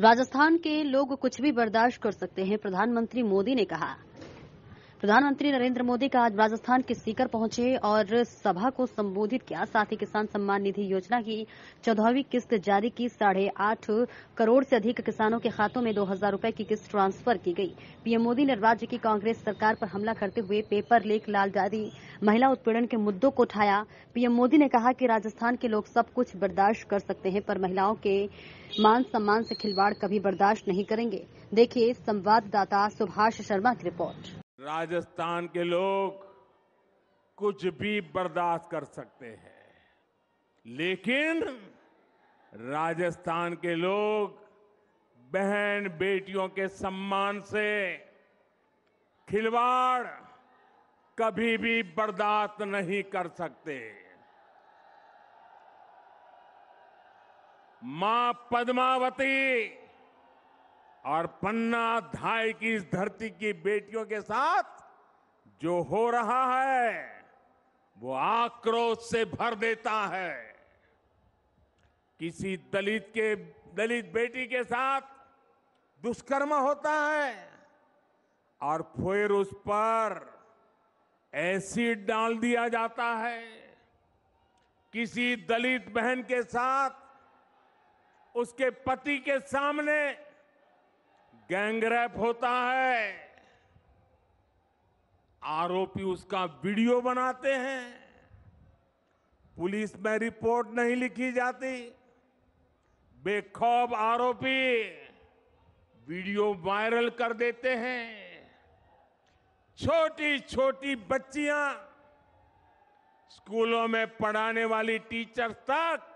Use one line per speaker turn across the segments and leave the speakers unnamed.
राजस्थान के लोग कुछ भी बर्दाश्त कर सकते हैं प्रधानमंत्री मोदी ने कहा प्रधानमंत्री नरेंद्र मोदी का आज राजस्थान के सीकर पहुंचे और सभा को संबोधित किया साथ ही किसान सम्मान निधि योजना की चौदहवीं किस्त जारी की साढ़े आठ करोड़ से अधिक किसानों के खातों में दो हजार रूपये की किस्त ट्रांसफर की गई पीएम मोदी ने राज्य की कांग्रेस सरकार पर हमला करते हुए पेपर लेक लाल जारी महिला उत्पीड़न के मुद्दों को उठाया पीएम मोदी ने कहा कि राजस्थान के लोग सब कुछ बर्दाश्त कर सकते हैं पर महिलाओं के मान सम्मान से खिलवाड़ कभी बर्दाश्त नहीं करेंगे देखिए संवाददाता सुभाष शर्मा की रिपोर्ट
राजस्थान के लोग कुछ भी बर्दाश्त कर सकते हैं लेकिन राजस्थान के लोग बहन बेटियों के सम्मान से खिलवाड़ कभी भी बर्दाश्त नहीं कर सकते मां पद्मावती और पन्ना धाय की इस धरती की बेटियों के साथ जो हो रहा है वो आक्रोश से भर देता है किसी दलित के दलित बेटी के साथ दुष्कर्म होता है और फिर उस पर एसिड डाल दिया जाता है किसी दलित बहन के साथ उसके पति के सामने गैंगरेप होता है आरोपी उसका वीडियो बनाते हैं पुलिस में रिपोर्ट नहीं लिखी जाती बेखौब आरोपी वीडियो वायरल कर देते हैं छोटी छोटी बच्चियां स्कूलों में पढ़ाने वाली टीचर तक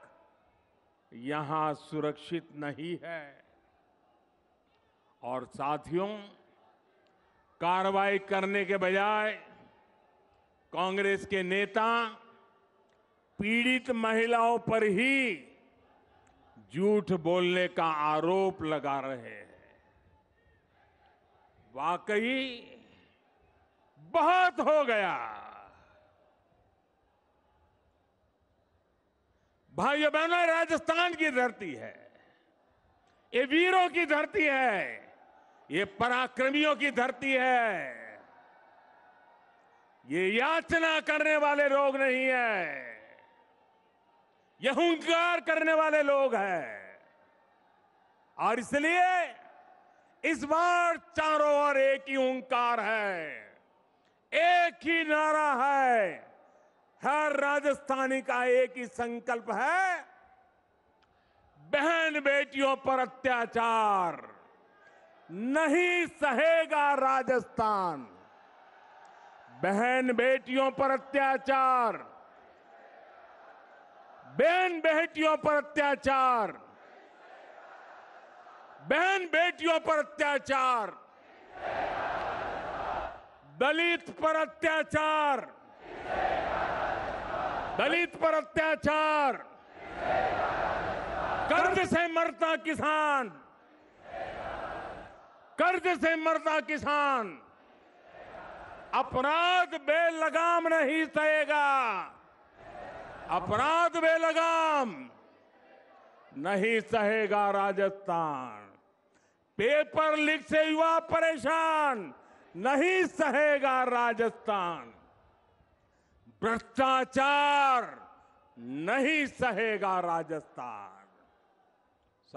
यहां सुरक्षित नहीं है और साथियों कार्रवाई करने के बजाय कांग्रेस के नेता पीड़ित महिलाओं पर ही झूठ बोलने का आरोप लगा रहे हैं वाकई बहुत हो गया भाइयों बहनों राजस्थान की धरती है ये वीरों की धरती है ये पराक्रमियों की धरती है ये याचना करने वाले लोग नहीं है यह हंकार करने वाले लोग हैं और इसलिए इस बार चारों ओर एक ही हंकार है एक ही नारा है हर राजस्थानी का एक ही संकल्प है बहन बेटियों पर अत्याचार नहीं सहेगा राजस्थान बहन बेटियों पर अत्याचार बहन बेटियों पर अत्याचार बहन बेटियों पर अत्याचार दलित पर अत्याचार दलित पर अत्याचार कर्ज से मरता किसान कर्ज से मरता किसान अपराध बेलगाम नहीं सहेगा अपराध बेलगाम नहीं सहेगा राजस्थान पेपर लीक से युवा परेशान नहीं सहेगा राजस्थान भ्रष्टाचार नहीं सहेगा राजस्थान